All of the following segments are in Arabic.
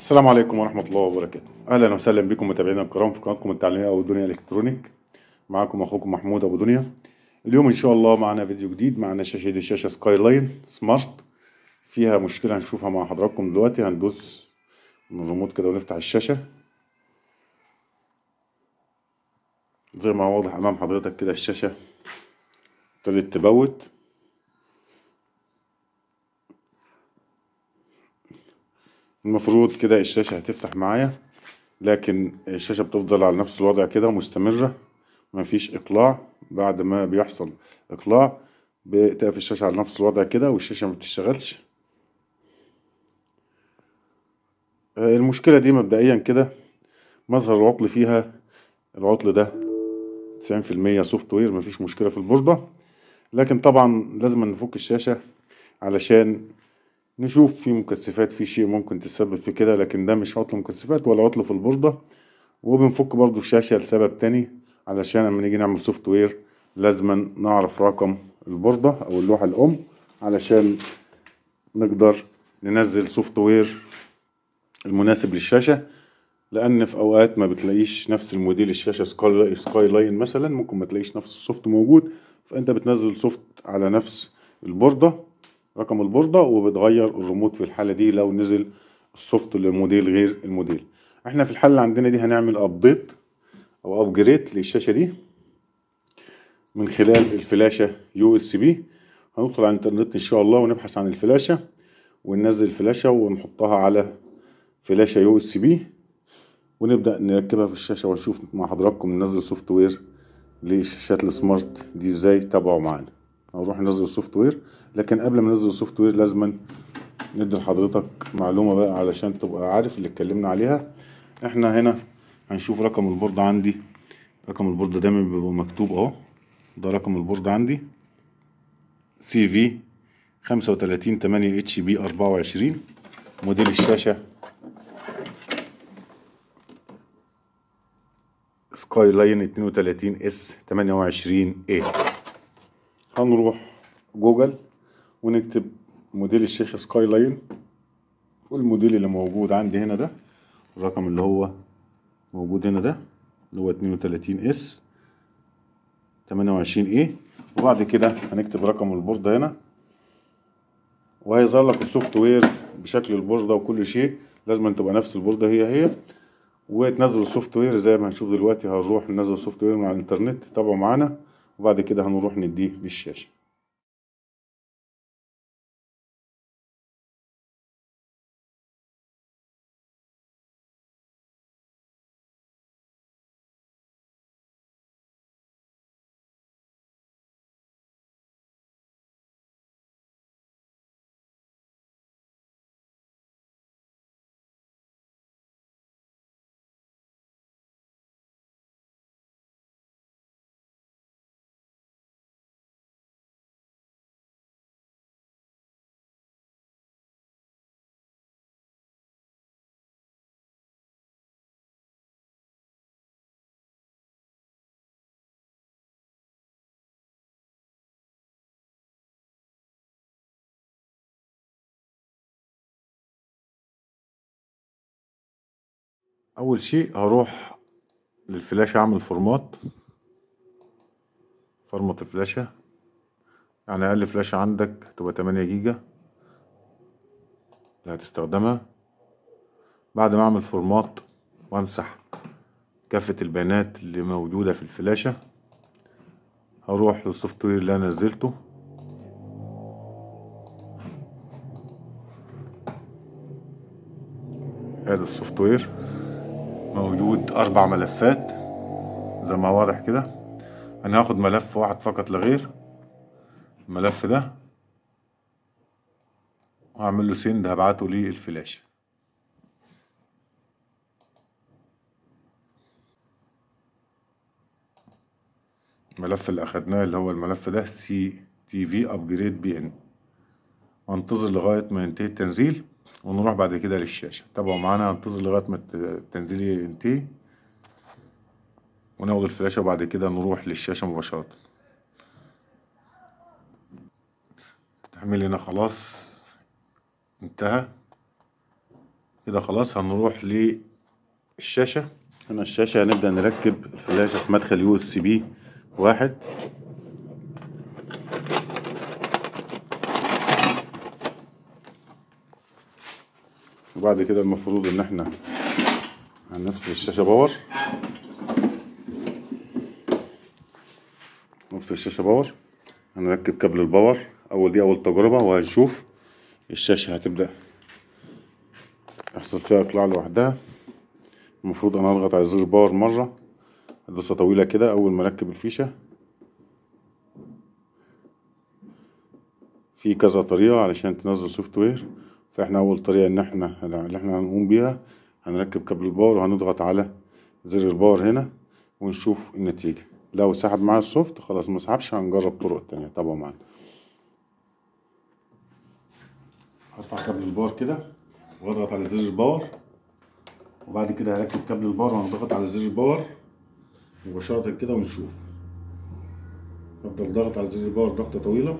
السلام عليكم ورحمة الله وبركاته أهلا وسهلا بكم متابعينا الكرام في قناتكم التعليمية أبو دنيا إلكترونيك معاكم أخوكم محمود أبو دنيا اليوم إن شاء الله معنا فيديو جديد معنا شاشة دي شاشة سكاي لاين سمارت فيها مشكلة هنشوفها مع حضراتكم دلوقتي هندوس من الريموت كده ونفتح الشاشة زي ما واضح أمام حضرتك كده الشاشة ابتدت تبوت المفروض كده الشاشة هتفتح معايا لكن الشاشة بتفضل على نفس الوضع كده مستمرة مفيش اقلاع بعد ما بيحصل اقلاع بتقف الشاشة على نفس الوضع كده والشاشة ما بتشتغلش آه، المشكلة دي مبدئيا كده مظهر العطل فيها العطل ده تسعين في المية سوفت وير مفيش مشكلة في البوردة لكن طبعا لازم نفك الشاشة علشان نشوف في مكثفات في شيء ممكن تسبب في كده لكن ده مش عطل مكثفات ولا عطل في البوردة وبنفك برضو الشاشة لسبب تاني علشان لما نيجي نعمل سوفت وير لازما نعرف رقم البوردة او اللوحة الام علشان نقدر ننزل سوفت وير المناسب للشاشة لان في اوقات ما بتلاقيش نفس الموديل الشاشة سكاي لاين مثلا ممكن ما تلاقيش نفس السوفت موجود فانت بتنزل سوفت على نفس البوردة رقم البوردة وبتغير الريموت في الحالة دي لو نزل السوفت لموديل غير الموديل احنا في الحالة عندنا دي هنعمل ابديت او ابجريد للشاشة دي من خلال الفلاشة يو اس بي هندخل على الانترنت ان شاء الله ونبحث عن الفلاشة وننزل الفلاشة ونحطها على فلاشة يو اس بي ونبدأ نركبها في الشاشة ونشوف مع حضراتكم ننزل سوفت وير للشاشات السمارت دي ازاي تابعوا معانا هنروح ننزل السوفت وير لكن قبل ما ننزل السوفت وير لازما ندي لحضرتك معلومه بقى علشان تبقى عارف اللي اتكلمنا عليها احنا هنا هنشوف رقم البورد عندي رقم البورد دايما بيبقى مكتوب اهو ده رقم البورد عندي سي في 35 8 اتش بي 24 موديل الشاشة سكاي لاين 32 اس 28 اي هنروح جوجل ونكتب موديل الشيخ سكاي لاين والموديل اللي موجود عندي هنا ده الرقم اللي هو موجود هنا ده اللي هو 32 اس 28 اي وبعد كده هنكتب رقم البوردة هنا وهيظهر لك السوفت وير بشكل البوردة وكل شيء لازم أن تبقى نفس البوردة هي هي وتنزل السوفت وير زي ما هنشوف دلوقتي هنروح ننزل السوفت وير من على الانترنت تابعوا معانا وبعد كده هنروح نديه للشاشة اول شيء هروح للفلاشة اعمل فورمات فرمط الفلاشة يعني اقل فلاشة عندك تبقى تمانية جيجا اللي هتستخدمها بعد ما اعمل فورمات وامسح كافة البيانات اللي موجودة في الفلاشة هروح للسوفت وير اللي انا نزلته هذا السوفت وير موجود اربع ملفات زي ما واضح كده انا هاخد ملف واحد فقط لا غير الملف ده وهعمل له سند هبعته الفلاشة الملف اللي اخدناه اللي هو الملف ده سي تي في ابجريد بي ان وانتظر لغايه ما ينتهي التنزيل ونروح بعد كده للشاشة تابعوا معانا هنتظر لغاية ما التنزيل ينتهي وناخد الفلاشة وبعد كده نروح للشاشة مباشرة تحميل هنا خلاص انتهى كده خلاص هنروح للشاشة هنا الشاشة هنبدأ نركب الفلاشة في مدخل يو اس بي واحد وبعد كده المفروض ان احنا هنفصل الشاشة باور نفصل الشاشة باور هنركب كابل الباور اول دي اول تجربة وهنشوف الشاشة هتبدأ يحصل فيها اقلاع لوحدها المفروض انا اضغط على زر باور مرة هدوسة طويلة كده اول ما اركب الفيشة في كذا طريقة علشان تنزل سوفت وير فاحنا اول طريقه ان احنا اللي احنا هنقوم بيها هنركب كابل الباور وهنضغط على زر الباور هنا ونشوف النتيجه لو سحب معايا السوفت خلاص ما سحبش هنجرب طرق تانية طبعا معانا هرفع كابل الباور كده واضغط على زر الباور وبعد كده هركب كابل الباور وهنضغط على زر الباور مباشرة كده ونشوف هفضل ضغط على زر الباور ضغطة طويلة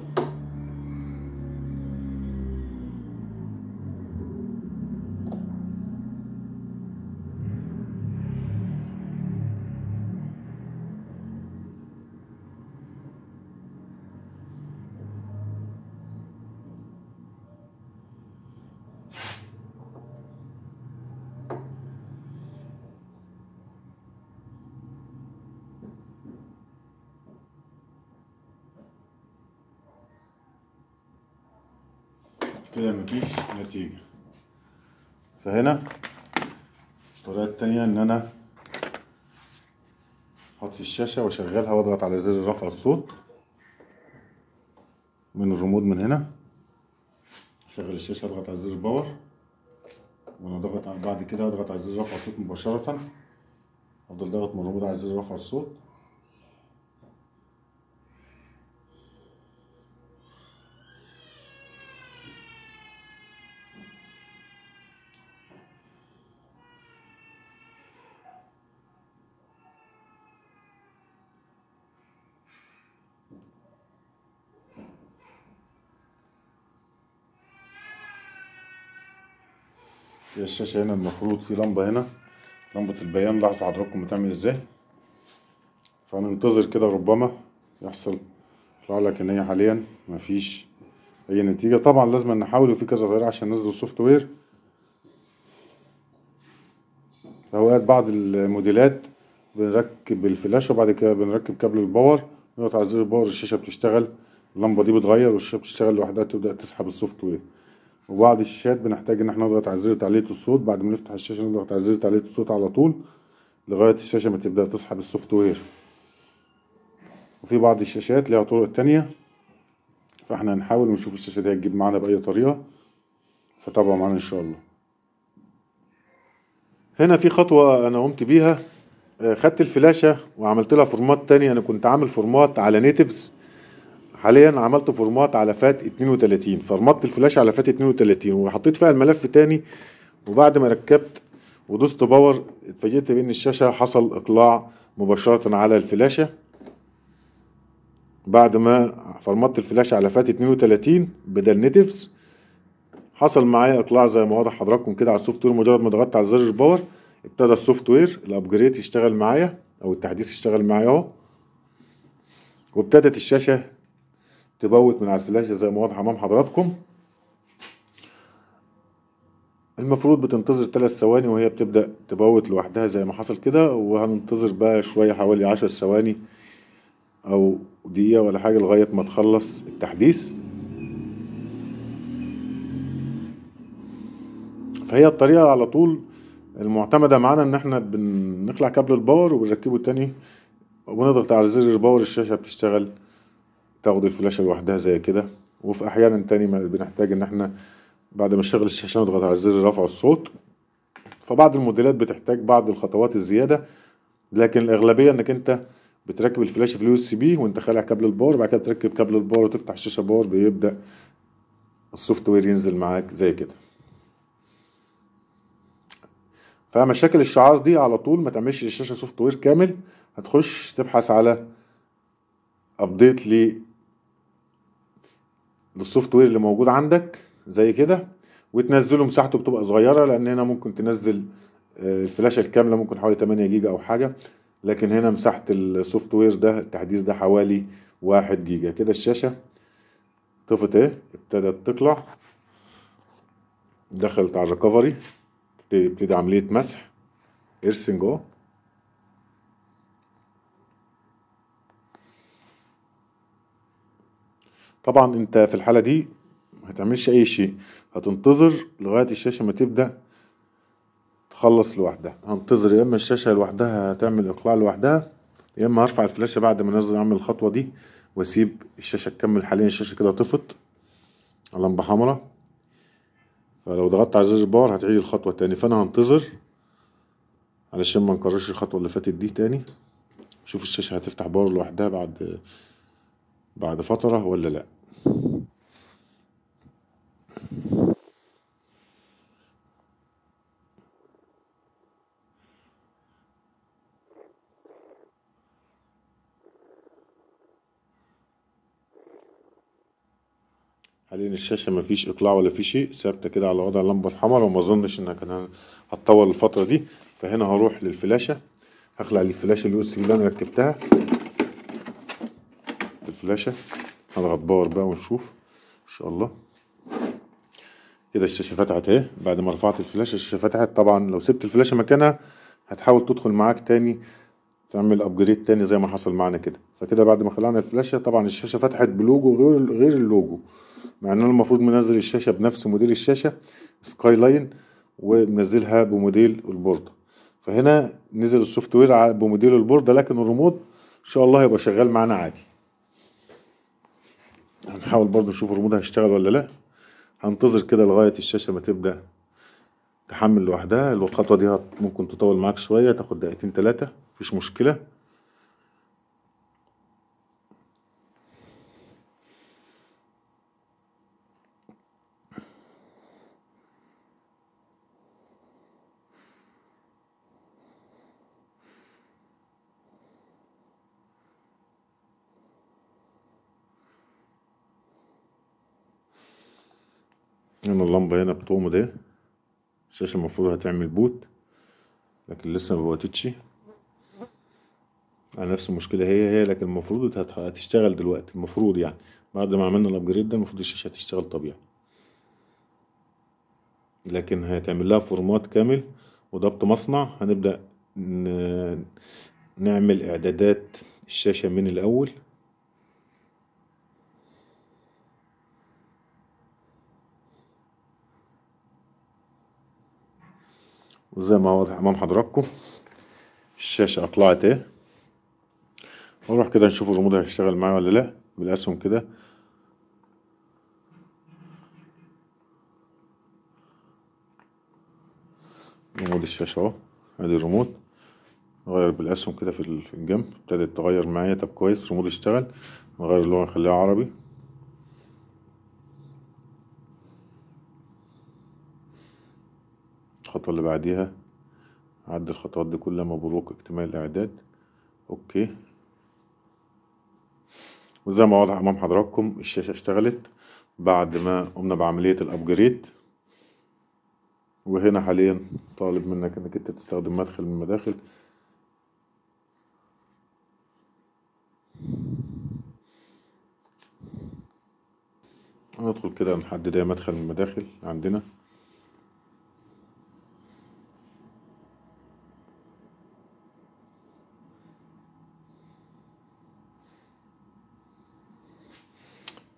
كده مفيش نتيجة فهنا الطريقة التانية ان انا احط في الشاشة واشغلها واضغط على زر رفع الصوت من الرمود من هنا اشغل الشاشة اضغط على زر باور وانا اضغط بعد كده اضغط على زر رفع الصوت مباشرة افضل ضغط من الرمود على زر رفع الصوت الشاشة هنا المفروض في لمبة هنا لمبة البيان لاحظوا حضراتكم بتعمل ازاي فهننتظر كده ربما يحصل يطلع لك ان هي حاليا مفيش اي نتيجة طبعا لازم نحاول وفي كذا غير عشان ننزل السوفت وير اوقات بعض الموديلات بنركب الفلاش وبعد كده بنركب كابل الباور نضغط على زر الباور الشاشة بتشتغل اللمبة دي بتغير والشاشة بتشتغل لوحدها تبدأ تسحب السوفت وير وبعد الشاشات بنحتاج ان احنا نضغط على زر تعلية الصوت بعد ما نفتح الشاشة نضغط على زر تعلية الصوت على طول لغاية الشاشة ما تبدأ تسحب السوفت وير وفي بعض الشاشات ليها طرق تانية فاحنا هنحاول ونشوف الشاشة دي هتجيب معانا بأي طريقة فتابعوا معانا ان شاء الله هنا في خطوة انا قمت بيها آه، خدت الفلاشة وعملت لها فورمات تاني انا كنت عامل فورمات على نيتفز حاليا عملت فورمات على فات 32 فرمطت الفلاش على فات 32 وحطيت فيها الملف تاني وبعد ما ركبت ودوست باور اتفاجئت بان الشاشه حصل اقلاع مباشره على الفلاشه بعد ما فرمطت الفلاش على فات 32 بدل نيتفز حصل معايا اقلاع زي ما واضح حضراتكم كده على السوفت وير مجرد ما ضغطت على زر الباور ابتدى السوفت وير الابجريد يشتغل معايا او التحديث يشتغل معايا اهو وابتدت الشاشه تبوت من على الفلاشة زي ما واضحة امام حضراتكم المفروض بتنتظر ثلاث ثواني وهي بتبدأ تبوت لوحدها زي ما حصل كده وهننتظر بقى شوية حوالي عشر ثواني أو دقيقة ولا حاجة لغاية ما تخلص التحديث فهي الطريقة على طول المعتمدة معانا إن احنا بنخلع كابل الباور وبنركبه تاني وبنضغط على زر الباور الشاشة بتشتغل تاخد الفلاشة لوحدها زي كده وفي أحيانا تاني بنحتاج إن احنا بعد ما نشغل الشاشة نضغط على زر رفع الصوت فبعض الموديلات بتحتاج بعض الخطوات الزيادة لكن الأغلبية إنك أنت بتركب الفلاشة في اليو اس بي وأنت خالع كابل الباور بعد كده تركب كابل الباور وتفتح الشاشة باور بيبدأ السوفت وير ينزل معاك زي كده فمشاكل الشعار دي على طول ما تعملش الشاشة سوفت وير كامل هتخش تبحث على ابديت بالسوفت وير اللي موجود عندك زي كده وتنزله مساحته بتبقى صغيره لان هنا ممكن تنزل آه، الفلاشه الكامله ممكن حوالي 8 جيجا او حاجه لكن هنا مساحه السوفت وير ده التحديث ده حوالي 1 جيجا كده الشاشه طفت ايه ابتدت تطلع دخلت على الريكفري تبتدي عمليه مسح ارسنج اهو طبعا انت في الحالة دي ما هتعملش اي شيء هتنتظر لغاية الشاشة ما تبدأ تخلص لوحدها هنتظر يا اما الشاشة لوحدها هتعمل اقلاع لوحدها يا اما هرفع الفلاشة بعد ما انزل اعمل الخطوة دي واسيب الشاشة تكمل حاليا الشاشة كده طفت لمبة حمرا فلو ضغطت على زر الباور هتعيد الخطوة تاني فانا هنتظر علشان ما نكررش الخطوة اللي فاتت دي تاني شوف الشاشة هتفتح باور لوحدها بعد بعد فترة ولا لأ حاليا الشاشة مفيش إقلاع ولا في شيء ثابتة كده على وضع اللمبة الحمر وما أظنش إنها كان هتطول الفترة دي فهنا هروح للفلاشة هخلع الفلاشة اليو اس اللي أنا ركبتها الفلاشة باور بقى ونشوف إن شاء الله كده الشاشه فتحت اهي بعد ما رفعت الفلاشه الشاشه فتحت طبعا لو سبت الفلاشه مكانها هتحاول تدخل معاك تاني تعمل ابجريد تاني زي ما حصل معانا كده فكده بعد ما خلعنا الفلاشه طبعا الشاشه فتحت بلوجو غير غير اللوجو مع ان انا المفروض منزل الشاشه بنفس موديل الشاشه سكاي لاين ومنزلها بموديل البورده فهنا نزل السوفت وير بموديل البورده لكن الريموت ان شاء الله هيبقى شغال معانا عادي هنحاول برضه نشوف الريموت هيشتغل ولا لا هنتظر كده لغاية الشاشة ما تبدأ تحمل لوحدها الخطوة دي ممكن تطول معاك شوية تاخد دقيقتين تلاتة مفيش مشكلة هنا اللمبة هنا بتقوم ده إيه؟ الشاشة المفروض هتعمل بوت لكن لسه مبوتتش على نفس المشكلة هي هي لكن المفروض هتشتغل دلوقتي المفروض يعني بعد ما عملنا الابجريد ده المفروض الشاشة هتشتغل طبيعي لكن هيتعمل لها فورمات كامل وضبط مصنع هنبدأ نعمل اعدادات الشاشة من الاول وزي ما واضح امام حضراتكم الشاشة اطلعت اهي ونروح كده نشوف الغموض هيشتغل معايا ولا لا بالاسهم كده غموض الشاشة اهو ادي الريموت نغير بالاسهم كده في الجنب ابتدت تغير معايا طب كويس الريموت اشتغل نغير اللغه نخليها عربي الخطوة اللي بعديها عد الخطوات دي كلها مبروك اكتمال الإعداد أوكي وزي ما واضح أمام حضراتكم الشاشة اشتغلت بعد ما قمنا بعملية الأبجريد وهنا حاليا طالب منك انك انت تستخدم مدخل من المداخل هندخل كده نحدد ايه مدخل من المداخل عندنا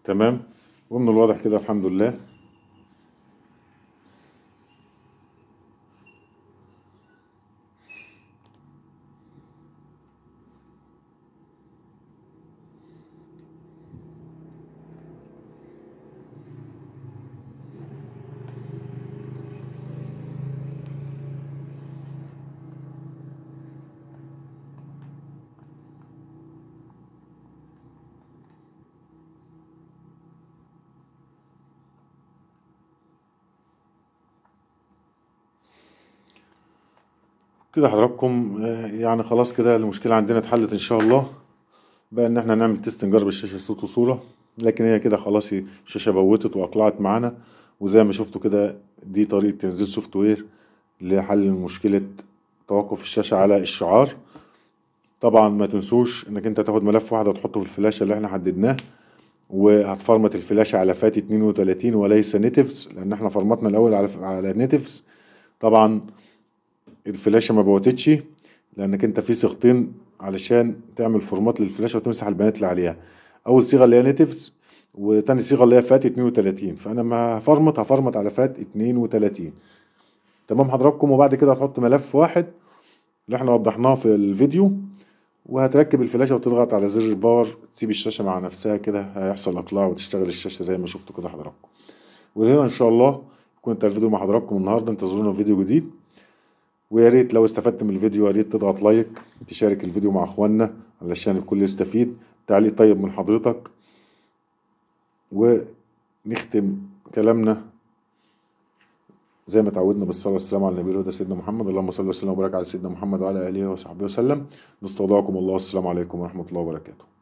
تمام ومن الواضح كده الحمد لله كده حضراتكم آه، يعني خلاص كده المشكلة عندنا اتحلت ان شاء الله بقى ان احنا نعمل تيست نجرب الشاشة صوت وصورة لكن هي كده خلاص الشاشة بوتت واقلعت معانا وزي ما شفتوا كده دي طريقة تنزيل سوفت وير لحل مشكلة توقف الشاشة على الشعار طبعا ما تنسوش انك انت تاخد ملف واحد وتحطه في الفلاشة اللي احنا حددناه وهتفرمت الفلاشة على فات 32 وليس نيتفز لان احنا فرمتنا الاول على على نيتفز طبعا الفلاشه ما بوتتش لانك انت في صيغتين علشان تعمل فورمات للفلاشه وتمسح البيانات اللي عليها اول صيغه اللي هي نيتفز وتاني صيغه اللي هي فات 32 فانا ما هفرمت هفرمت على فات 32 تمام حضراتكم وبعد كده هتحط ملف واحد اللي احنا وضحناه في الفيديو وهتركب الفلاشه وتضغط على زر الباور تسيب الشاشه مع نفسها كده هيحصل اقلاع وتشتغل الشاشه زي ما شفتوا كده حضراتكم وهنا ان شاء الله كنت الفيديو مع حضراتكم النهارده انتظرونا في فيديو جديد ويا ريت لو استفدت من الفيديو يا ريت تضغط لايك تشارك الفيديو مع اخواننا علشان الكل يستفيد تعليق طيب من حضرتك ونختم كلامنا زي ما اتعودنا بالصلاه والسلام على النبي الهدى سيدنا محمد اللهم صل وسلم وبارك على سيدنا محمد وعلى اله وصحبه وسلم نستودعكم الله والسلام عليكم ورحمه الله وبركاته